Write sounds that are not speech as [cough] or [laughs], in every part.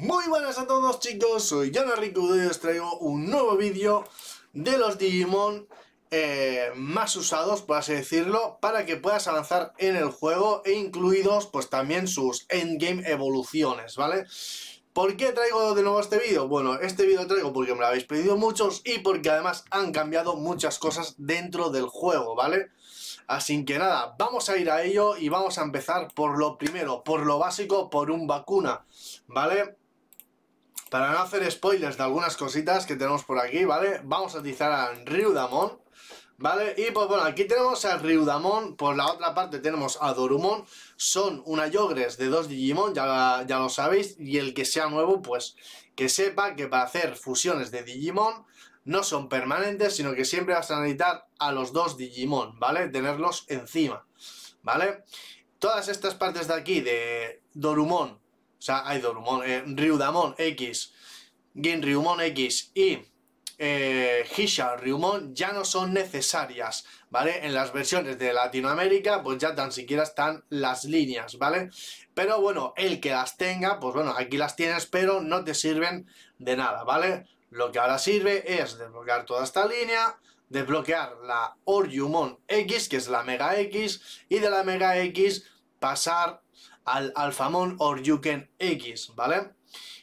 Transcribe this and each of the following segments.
Muy buenas a todos chicos, soy Yana Rico y os traigo un nuevo vídeo de los Digimon eh, más usados, por así decirlo, para que puedas avanzar en el juego e incluidos pues también sus endgame evoluciones, ¿vale? ¿Por qué traigo de nuevo este vídeo? Bueno, este vídeo traigo porque me lo habéis pedido muchos y porque además han cambiado muchas cosas dentro del juego, ¿vale? Así que nada, vamos a ir a ello y vamos a empezar por lo primero, por lo básico, por un vacuna, ¿vale? Para no hacer spoilers de algunas cositas que tenemos por aquí, ¿vale? Vamos a utilizar al Ryudamon, ¿vale? Y pues bueno, aquí tenemos al Ryudamon, por la otra parte tenemos a Dorumon, son una Yogres de dos Digimon, ya, ya lo sabéis, y el que sea nuevo, pues que sepa que para hacer fusiones de Digimon no son permanentes, sino que siempre vas a necesitar a los dos Digimon, ¿vale? Tenerlos encima, ¿vale? Todas estas partes de aquí de Dorumon o sea, hay Dorumon, eh, Ryudamon X, Gin X y eh, Hisha ya no son necesarias, ¿vale? En las versiones de Latinoamérica, pues ya tan siquiera están las líneas, ¿vale? Pero bueno, el que las tenga, pues bueno, aquí las tienes, pero no te sirven de nada, ¿vale? Lo que ahora sirve es desbloquear toda esta línea, desbloquear la Oryumon X, que es la Mega X, y de la Mega X pasar al or Yuken X, ¿vale?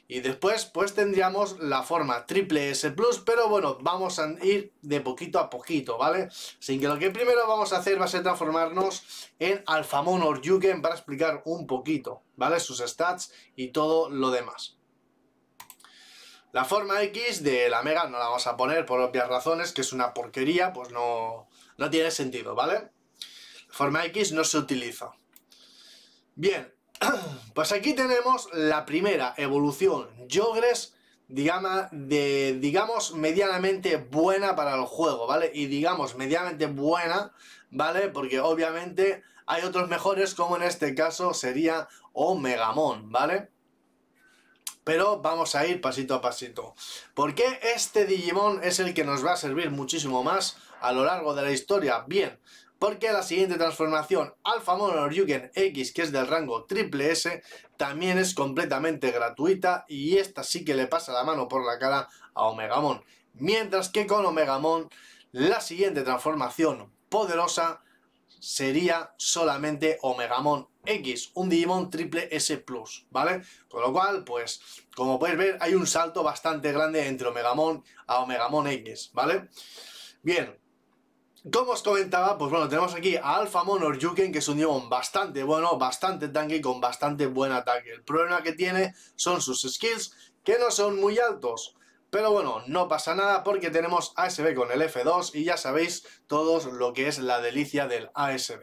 Y después pues tendríamos la forma triple S Plus, pero bueno, vamos a ir de poquito a poquito, ¿vale? Sin que lo que primero vamos a hacer va a ser transformarnos en Alfamon Oryuken para explicar un poquito, ¿vale? Sus stats y todo lo demás. La forma X de la Mega no la vamos a poner por obvias razones, que es una porquería, pues no, no tiene sentido, ¿vale? La forma X no se utiliza. Bien, [clears throat] Pues aquí tenemos la primera evolución Yogres, digamos, digamos, medianamente buena para el juego, ¿vale? Y digamos, medianamente buena, ¿vale? Porque obviamente hay otros mejores, como en este caso sería Omegamon, ¿vale? Pero vamos a ir pasito a pasito. ¿Por qué este Digimon es el que nos va a servir muchísimo más a lo largo de la historia? Bien, porque la siguiente transformación Alpha Mono Yugen X, que es del rango triple S, también es completamente gratuita y esta sí que le pasa la mano por la cara a Omegamon. Mientras que con Omegamon la siguiente transformación poderosa sería solamente Omegamon X, un Digimon triple S+, ¿vale? Con lo cual, pues, como podéis ver, hay un salto bastante grande entre Omegamon a Omegamon X, ¿vale? Bien, como os comentaba, pues bueno, tenemos aquí a Alpha Monor Yuken, que es un Digimon bastante bueno, bastante tanque y con bastante buen ataque. El problema que tiene son sus skills, que no son muy altos. Pero bueno, no pasa nada porque tenemos ASB con el F2 y ya sabéis todos lo que es la delicia del ASB.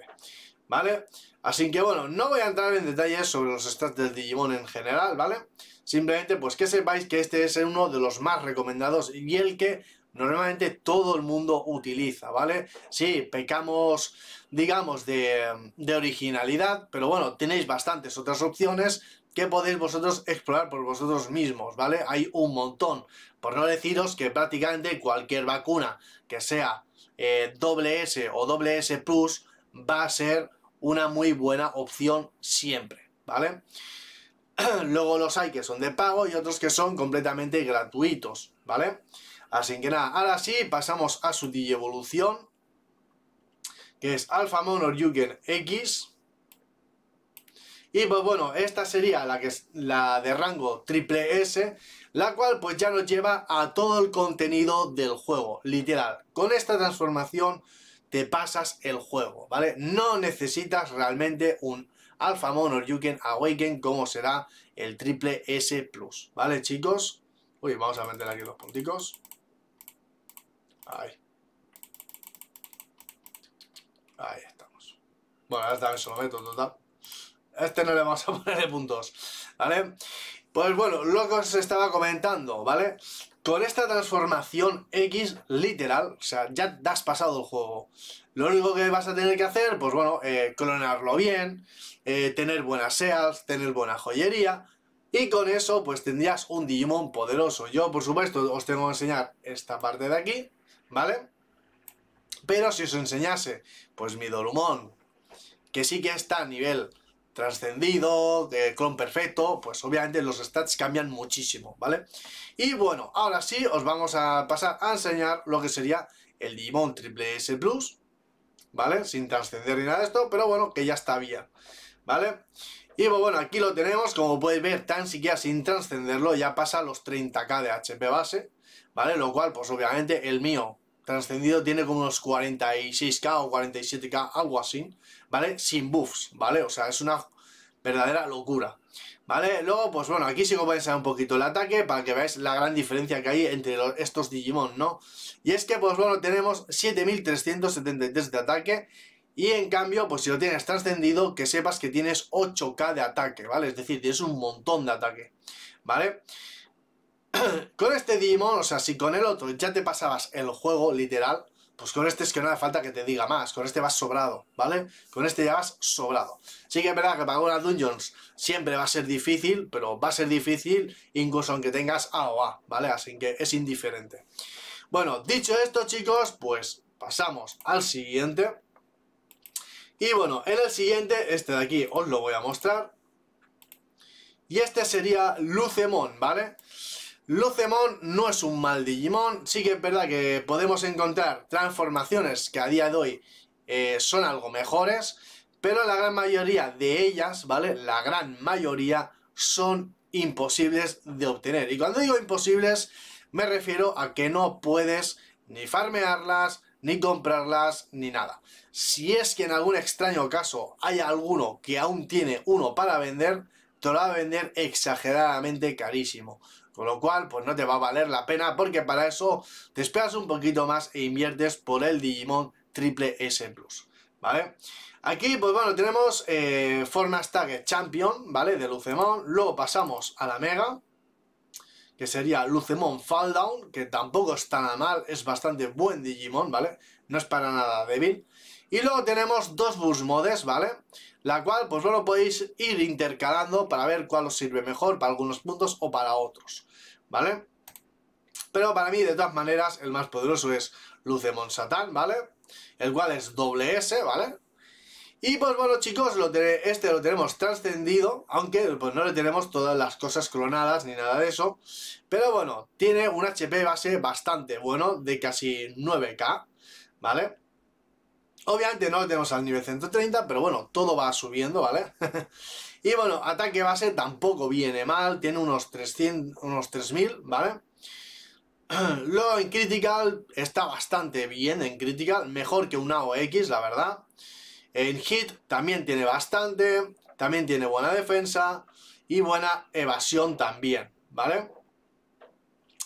¿Vale? Así que bueno, no voy a entrar en detalles sobre los stats del Digimon en general, ¿vale? Simplemente pues que sepáis que este es uno de los más recomendados y el que normalmente todo el mundo utiliza, ¿vale? Sí, pecamos, digamos, de, originalidad, pero bueno, tenéis bastantes otras opciones que podéis vosotros explorar por vosotros mismos, ¿vale? Hay un montón, por no deciros que prácticamente cualquier vacuna que sea eh, S o doble S Plus va a ser una muy buena opción siempre, ¿vale? [clears throat] Luego los hay que son de pago y otros que son completamente gratuitos, ¿vale? vale Así que nada, ahora sí, pasamos a su evolución, que es Alpha Mono Yugen X. Y pues bueno, esta sería la, que es la de rango triple S, la cual pues ya nos lleva a todo el contenido del juego, literal. Con esta transformación te pasas el juego, ¿vale? No necesitas realmente un Alpha Monor Yuken Awaken como será el triple S Plus, ¿vale chicos? Uy, vamos a meter aquí los punticos. Ahí. estamos. Bueno, ahora también se lo meto, total. Este no le vamos a [laughs] poner de puntos, ¿vale? Pues bueno, lo que os estaba comentando, ¿vale? Con esta transformación X literal, o sea, ya has pasado el juego. Lo único que vas a tener que hacer, pues bueno, eh, clonarlo bien, eh, tener buenas seals, tener buena joyería, y con eso pues tendrías un Digimon poderoso. Yo, por supuesto, os tengo que enseñar esta parte de aquí, ¿vale? Pero si os enseñase, pues mi Dolumón, que sí que está a nivel trascendido, de clon perfecto, pues obviamente los stats cambian muchísimo, ¿vale? Y bueno, ahora sí os vamos a pasar a enseñar lo que sería el Digimon Triple S Plus, ¿vale? Sin trascender ni nada de esto, pero bueno, que ya está bien, ¿vale? Y pues bueno, aquí lo tenemos, como podéis ver, tan siquiera sin trascenderlo ya pasa los 30k de HP base, ¿vale? Lo cual, pues obviamente el mío trascendido tiene como unos 46k o 47k, algo así, ¿vale? Sin buffs, ¿vale? O sea, es una verdadera locura, ¿vale? Luego, pues bueno, aquí sí que voy a un poquito el ataque para que veáis la gran diferencia que hay entre estos Digimon, ¿no? Y es que, pues bueno, tenemos 7373 de ataque y en cambio, pues si lo tienes trascendido, que sepas que tienes 8k de ataque, ¿vale? Es decir, tienes un montón de ataque, ¿vale? vale [clears throat] con este Digimon, o sea, si con el otro ya te pasabas el juego, literal, pues con este es que no hace falta que te diga más, con este vas sobrado, ¿vale? Con este ya vas sobrado. Sí que es verdad que para unas dungeons siempre va a ser difícil, pero va a ser difícil incluso aunque tengas A o A, ¿vale? Así que es indiferente. Bueno, dicho esto, chicos, pues pasamos al siguiente. Y bueno, en el siguiente, este de aquí os lo voy a mostrar. Y este sería Lucemon, ¿vale? vale Lucemon no es un mal Digimon, sí que es verdad que podemos encontrar transformaciones que a día de hoy eh, son algo mejores, pero la gran mayoría de ellas, ¿vale? La gran mayoría son imposibles de obtener. Y cuando digo imposibles, me refiero a que no puedes ni farmearlas, ni comprarlas, ni nada. Si es que en algún extraño caso hay alguno que aún tiene uno para vender, te lo va a vender exageradamente carísimo. Con lo cual, pues no te va a valer la pena porque para eso te esperas un poquito más e inviertes por el Digimon Triple S Plus, ¿vale? Aquí, pues bueno, tenemos eh, Formas Champion, ¿vale? De Lucemon. Luego pasamos a la Mega, que sería Lucemon Falldown, que tampoco está tan mal, es bastante buen Digimon, ¿vale? No es para nada débil. Y luego tenemos dos bus modes, ¿vale? La cual, pues bueno, podéis ir intercalando para ver cuál os sirve mejor para algunos puntos o para otros, ¿vale? Pero para mí, de todas maneras, el más poderoso es Luz de Monsatán, ¿vale? El cual es doble S, ¿vale? Y pues bueno chicos, lo este lo tenemos trascendido, aunque pues no le tenemos todas las cosas clonadas ni nada de eso. Pero bueno, tiene un HP base bastante bueno, de casi 9k, ¿vale? Obviamente no lo tenemos al nivel 130, pero bueno, todo va subiendo, ¿vale? [laughs] y bueno, ataque base tampoco viene mal, tiene unos 300, unos 3000, ¿vale? Luego [clears throat] en Critical está bastante bien en Critical, mejor que un AOX, la verdad. En Hit también tiene bastante, también tiene buena defensa y buena evasión también, ¿vale?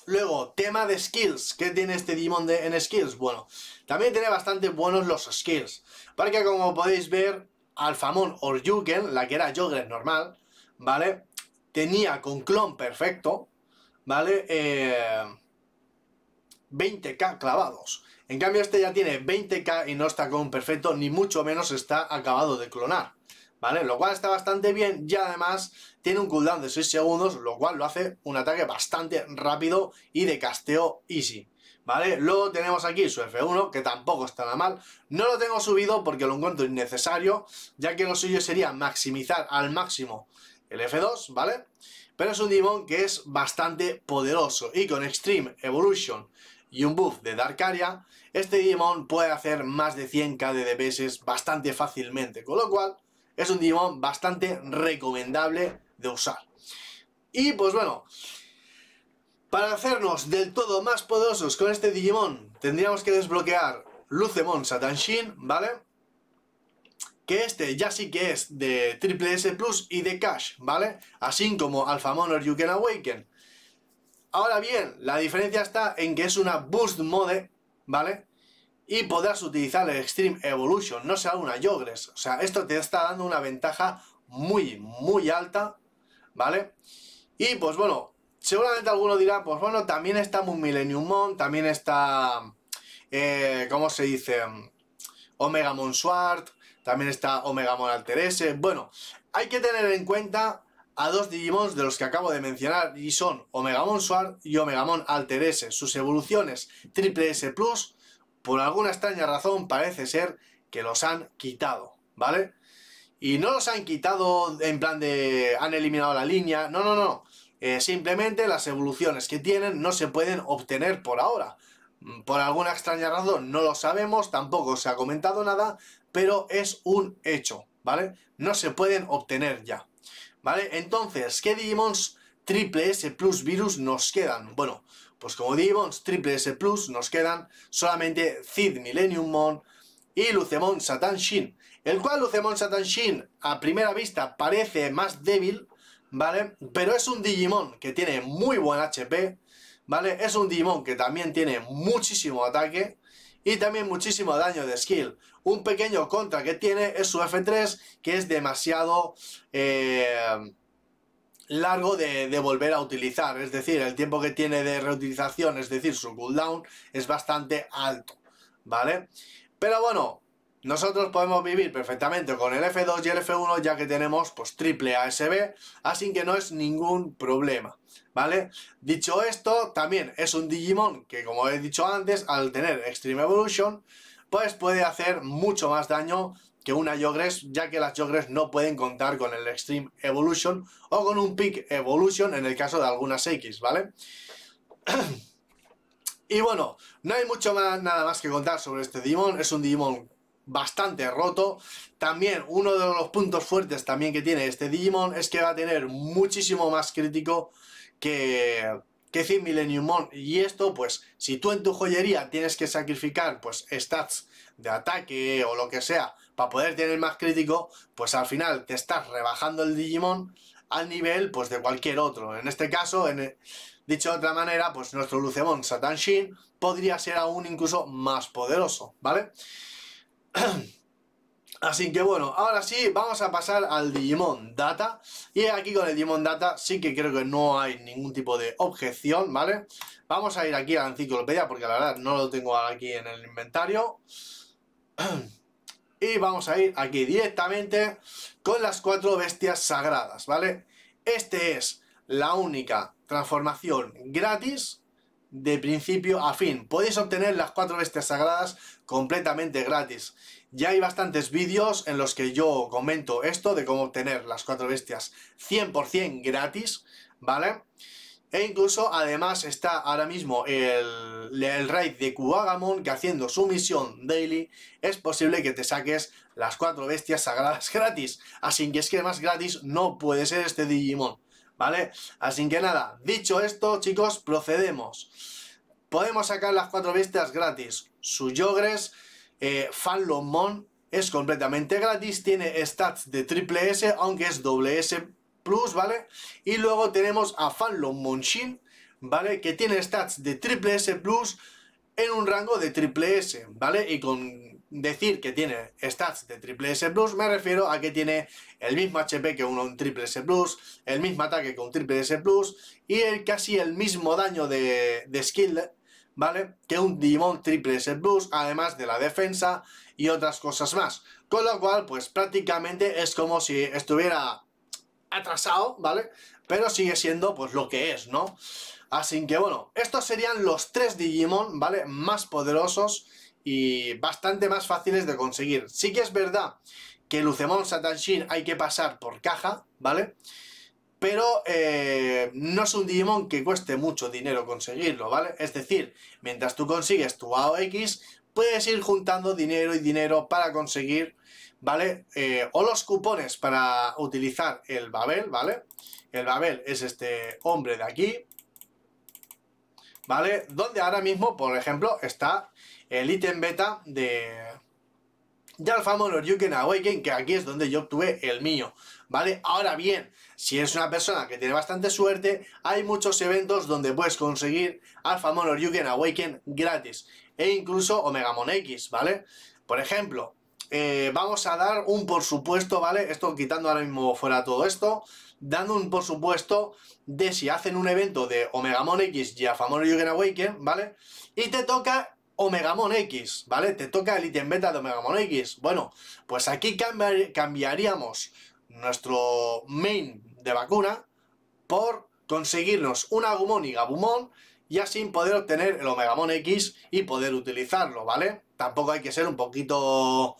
Luego, tema de skills. ¿Qué tiene este Demon en skills? Bueno, también tiene bastante buenos los skills. Porque como podéis ver, Alfamón o Yugen, la que era Jogren normal, ¿vale? Tenía con clon perfecto, ¿vale? 20k eh, clavados. En cambio este ya tiene 20k y no está con perfecto, ni mucho menos está acabado de clonar. ¿vale? Lo cual está bastante bien y además tiene un cooldown de 6 segundos, lo cual lo hace un ataque bastante rápido y de casteo easy. ¿Vale? Luego tenemos aquí su F1, que tampoco está nada mal. No lo tengo subido porque lo encuentro innecesario, ya que lo suyo sería maximizar al máximo el F2, ¿vale? Pero es un Dimon que es bastante poderoso y con Extreme Evolution y un buff de Darkaria, este Digimon puede hacer más de 100k de DPS bastante fácilmente, con lo cual es un Digimon bastante recomendable de usar. Y pues bueno, para hacernos del todo más poderosos con este Digimon, tendríamos que desbloquear Lucemon Satanshin, ¿vale? Que este ya sí que es de Triple S Plus y de Cash, ¿vale? Así como Alpha or You Can Awaken. Ahora bien, la diferencia está en que es una Boost Mode, ¿vale? y podrás utilizar el Extreme Evolution, no sea una Yogres. O sea, esto te está dando una ventaja muy, muy alta, ¿vale? Y pues bueno, seguramente alguno dirá, pues bueno, también está Moon Millennium Mon, también está, eh, ¿cómo se dice? Omega Mon también está Omega Mon Alter S. Bueno, hay que tener en cuenta a dos Digimons de los que acabo de mencionar y son Omega Mon y Omega Mon Alter S. Sus evoluciones Triple S Plus por alguna extraña razón parece ser que los han quitado, ¿vale? Y no los han quitado en plan de han eliminado la línea, no, no, no. Eh, simplemente las evoluciones que tienen no se pueden obtener por ahora. Mm, por alguna extraña razón, no lo sabemos, tampoco se ha comentado nada, pero es un hecho, ¿vale? No se pueden obtener ya, ¿vale? Entonces, ¿qué Digimons triple S Plus Virus nos quedan, bueno, pues como digo, triple S Plus nos quedan solamente Cid Millennium Mon y Lucemon Satan Shin, el cual Lucemon Satan Shin a primera vista parece más débil, ¿vale? Pero es un Digimon que tiene muy buen HP, ¿vale? Es un Digimon que también tiene muchísimo ataque, y también muchísimo daño de skill. Un pequeño contra que tiene es su F3, que es demasiado... Eh, largo de, volver a utilizar, es decir, el tiempo que tiene de reutilización, es decir, su cooldown es bastante alto, ¿vale? Pero bueno, nosotros podemos vivir perfectamente con el F2 y el F1 ya que tenemos pues triple ASB, así que no es ningún problema, ¿vale? Dicho esto, también es un Digimon que como he dicho antes, al tener Extreme Evolution, pues puede hacer mucho más daño que una Yogres, ya que las Yogres no pueden contar con el Extreme Evolution o con un Peak Evolution en el caso de algunas X, ¿vale? [clears throat] y bueno, no hay mucho más, nada más que contar sobre este Digimon, es un Digimon bastante roto. También uno de los puntos fuertes también que tiene este Digimon es que va a tener muchísimo más crítico que que 100 Millennium Mon. Y esto, pues, si tú en tu joyería tienes que sacrificar, pues, stats de ataque o lo que sea, para poder tener más crítico, pues al final te estás rebajando el Digimon al nivel pues de cualquier otro. En este caso, en dicho de otra manera, pues nuestro Lucemon Satan Shin podría ser aún incluso más poderoso, ¿vale? [clears throat] Así que bueno, ahora sí, vamos a pasar al Digimon Data. Y aquí con el Digimon Data sí que creo que no hay ningún tipo de objeción, ¿vale? Vamos a ir aquí a la enciclopedia porque la verdad no lo tengo aquí en el inventario. [clears throat] Y vamos a ir aquí directamente con las cuatro bestias sagradas, ¿vale? Este es la única transformación gratis de principio a fin. Podéis obtener las cuatro bestias sagradas completamente gratis. Ya hay bastantes vídeos en los que yo comento esto de cómo obtener las cuatro bestias 100% gratis, ¿vale? vale e incluso además está ahora mismo el, raid de Kuwagamon que haciendo su misión daily es posible que te saques las cuatro bestias sagradas [laughs] gratis. Así que es que más gratis no puede ser este Digimon, ¿vale? Así que nada, dicho esto chicos, procedemos. Podemos sacar las cuatro bestias gratis. su Yogres eh, Fanlomon, es completamente gratis, tiene stats de triple S, aunque es doble S Plus, ¿vale? Y luego tenemos a Fanlon Monshin, ¿vale? Que tiene stats de triple S Plus en un rango de triple S, ¿vale? Y con decir que tiene stats de triple S Plus me refiero a que tiene el mismo HP que uno en triple S Plus, el mismo ataque con triple S Plus y casi el mismo daño de, skill, ¿vale? Que un Digimon triple S Plus, además de la defensa y otras cosas más. Con lo cual, pues prácticamente es como si estuviera atrasado, ¿vale? Pero sigue siendo pues lo que es, ¿no? Así que bueno, estos serían los tres Digimon, ¿vale? Más poderosos y bastante más fáciles de conseguir. Sí que es verdad que Lucemon Satanshin hay que pasar por caja, ¿vale? Pero eh, no es un Digimon que cueste mucho dinero conseguirlo, ¿vale? Es decir, mientras tú consigues tu AOX, puedes ir juntando dinero y dinero para conseguir ¿vale? Eh, o los cupones para utilizar el Babel, ¿vale? El Babel es este hombre de aquí, ¿vale? Donde ahora mismo, por ejemplo, está el ítem beta de, de you Yugen Awaken, que aquí es donde yo obtuve el mío, ¿vale? Ahora bien, si es una persona que tiene bastante suerte, hay muchos eventos donde puedes conseguir Mono Yugen Awaken gratis, e incluso Omega Mon X, ¿vale? Por ejemplo, eh, vamos a dar un por supuesto, ¿vale? Esto quitando ahora mismo fuera todo esto, dando un por supuesto de si hacen un evento de Omegamon X y Afamon Yugen Awaken, ¿vale? Y te toca Omegamon X, ¿vale? Te toca el ítem beta de Omegamon X. Bueno, pues aquí cambiaríamos nuestro main de vacuna por conseguirnos un Agumon y Gabumon y así poder obtener el Omegamon X y poder utilizarlo, ¿vale? tampoco hay que ser un poquito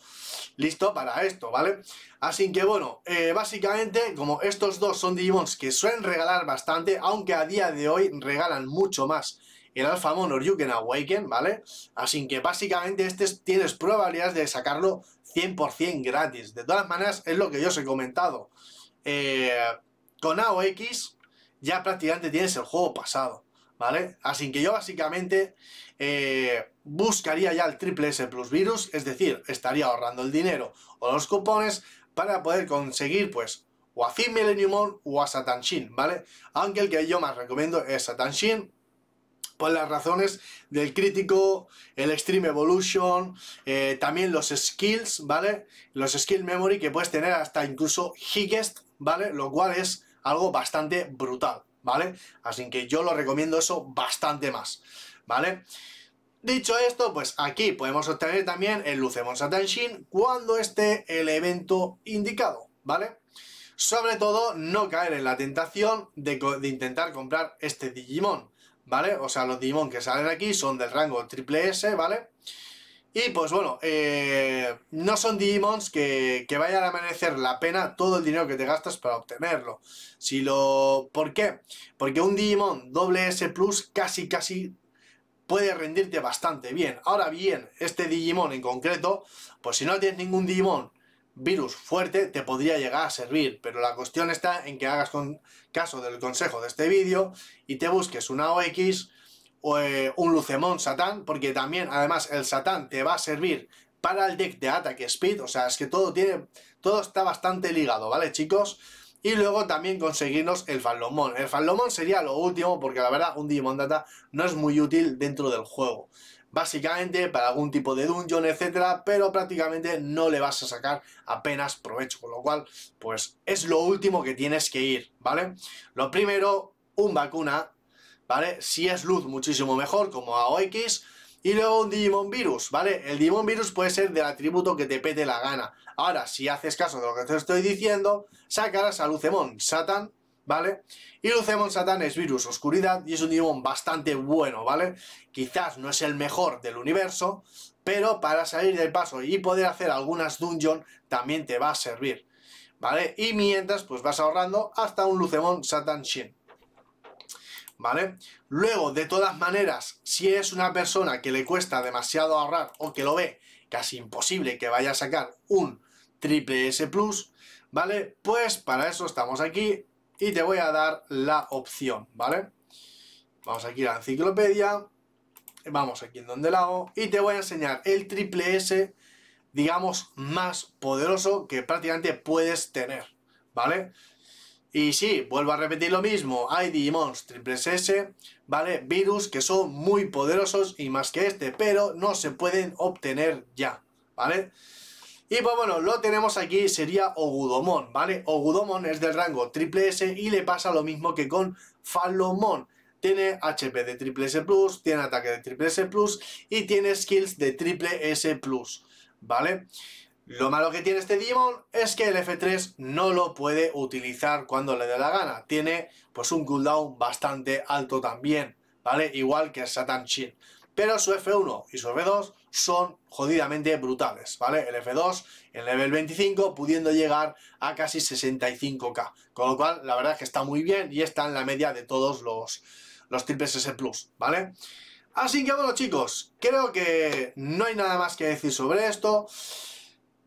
listo para esto, ¿vale? Así que bueno, eh, básicamente como estos dos son Digimons que suelen regalar bastante, aunque a día de hoy regalan mucho más el Alpha Mono You Can Awaken, ¿vale? Así que básicamente este tienes probabilidades de sacarlo 100% gratis. De todas maneras, es lo que yo os he comentado. Eh, con AOX ya prácticamente tienes el juego pasado, ¿vale? Así que yo básicamente eh, buscaría ya el triple S Plus Virus, es decir, estaría ahorrando el dinero o los cupones para poder conseguir pues o a Thin Millennium o a Satan ¿vale? Aunque el que yo más recomiendo es Satan Shin por las razones del crítico, el Extreme Evolution, eh, también los skills, ¿vale? Los skill memory que puedes tener hasta incluso Higgest, ¿vale? Lo cual es algo bastante brutal, ¿vale? Así que yo lo recomiendo eso bastante más. ¿vale? Dicho esto, pues aquí podemos obtener también el Lucemon Satanshin cuando esté el evento indicado, ¿vale? Sobre todo, no caer en la tentación de, intentar comprar este Digimon, ¿vale? O sea, los Digimon que salen aquí son del rango triple S, ¿vale? Y pues bueno, eh, no son Digimons que, vayan a merecer la pena todo el dinero que te gastas para obtenerlo. Si lo... ¿Por qué? Porque un Digimon doble S Plus casi casi puede rendirte bastante bien. Ahora bien, este Digimon en concreto, pues si no tienes ningún Digimon virus fuerte, te podría llegar a servir, pero la cuestión está en que hagas caso del consejo de este vídeo y te busques una OX o eh, un Lucemon Satán, porque también, además, el Satán te va a servir para el deck de ataque speed, o sea, es que todo tiene, todo está bastante ligado, ¿vale, chicos? Y luego también conseguirnos el Falomón, El Falomón sería lo último porque la verdad un Digimon Data no es muy útil dentro del juego. Básicamente para algún tipo de dungeon, etcétera, pero prácticamente no le vas a sacar apenas provecho. Con lo cual, pues es lo último que tienes que ir, ¿vale? Lo primero, un vacuna, ¿vale? Si es luz muchísimo mejor como AOX y luego un Digimon Virus, ¿vale? El Digimon Virus puede ser del atributo que te pete la gana. Ahora, si haces caso de lo que te estoy diciendo, sacarás a Lucemon Satan, ¿vale? Y Lucemon Satan es Virus Oscuridad y es un Digimon bastante bueno, ¿vale? Quizás no es el mejor del universo, pero para salir del paso y poder hacer algunas Dungeons también te va a servir, ¿vale? Y mientras, pues vas ahorrando hasta un Lucemon Satan Shin. ¿vale? Luego, de todas maneras, si es una persona que le cuesta demasiado ahorrar o que lo ve casi imposible que vaya a sacar un triple S Plus, ¿vale? Pues para eso estamos aquí y te voy a dar la opción, ¿vale? Vamos aquí a la enciclopedia, vamos aquí en donde la hago y te voy a enseñar el triple S, digamos, más poderoso que prácticamente puedes tener, ¿vale? Y sí, vuelvo a repetir lo mismo, hay Digimons triple S, ¿vale? Virus que son muy poderosos y más que este, pero no se pueden obtener ya, ¿vale? Y pues bueno, lo tenemos aquí, sería Ogudomon, ¿vale? Ogudomon es del rango triple S y le pasa lo mismo que con Falomon. Tiene HP de triple S+, tiene ataque de triple S+, y tiene skills de triple S+, ¿vale? vale lo malo que tiene este Demon es que el F3 no lo puede utilizar cuando le dé la gana. Tiene pues un cooldown bastante alto también, ¿vale? Igual que Satan Shin. Pero su F1 y su F2 son jodidamente brutales, ¿vale? El F2 en level 25 pudiendo llegar a casi 65k. Con lo cual, la verdad es que está muy bien y está en la media de todos los, los triples S Plus, ¿vale? Así que bueno chicos, creo que no hay nada más que decir sobre esto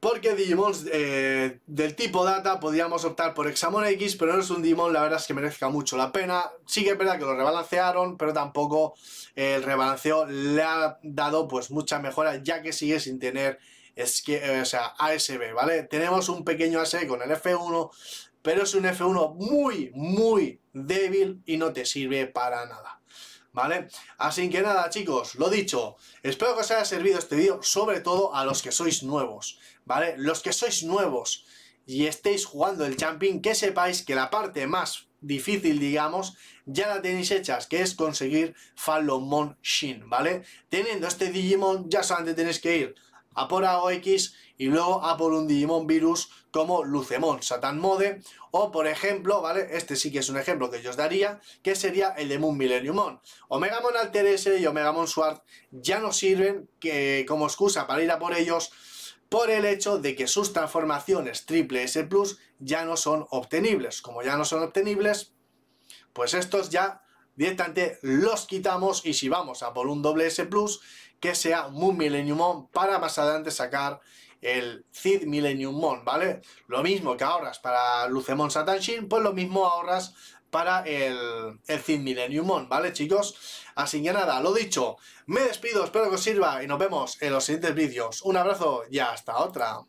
porque Digimon eh, del tipo data podríamos optar por Hexamon X, pero no es un Digimon, la verdad es que merezca mucho la pena. Sí que es verdad que lo rebalancearon, pero tampoco eh, el rebalanceo le ha dado pues mucha mejora, ya que sigue sin tener es que, eh, ASB, ¿vale? Tenemos un pequeño ASB con el F1, pero es un F1 muy, muy débil y no te sirve para nada. ¿vale? Así que nada, chicos, lo dicho, espero que os haya servido este vídeo, sobre todo a los que sois nuevos, ¿vale? Los que sois nuevos y estéis jugando el champín que sepáis que la parte más difícil, digamos, ya la tenéis hechas, que es conseguir Falomon Shin, ¿vale? Teniendo este Digimon, ya solamente tenéis que ir a por AOX y luego a por un Digimon Virus como Lucemon, Satan Mode, o por ejemplo, ¿vale? Este sí que es un ejemplo que yo os daría, que sería el de Moon Millenniumon. Omegamon Alter S y Omegamon Sword ya no sirven que, como excusa para ir a por ellos, por el hecho de que sus transformaciones triple S Plus ya no son obtenibles. Como ya no son obtenibles, pues estos ya directamente los quitamos y si vamos a por un doble S Plus, que sea Moon Millennium Mon para más adelante sacar el Cid Millennium Mon, ¿vale? Lo mismo que ahorras para Lucemon Satanshin, pues lo mismo ahorras para el, el Cid Millennium Mon, ¿vale, chicos? Así que nada, lo dicho, me despido, espero que os sirva y nos vemos en los siguientes vídeos. Un abrazo y hasta otra.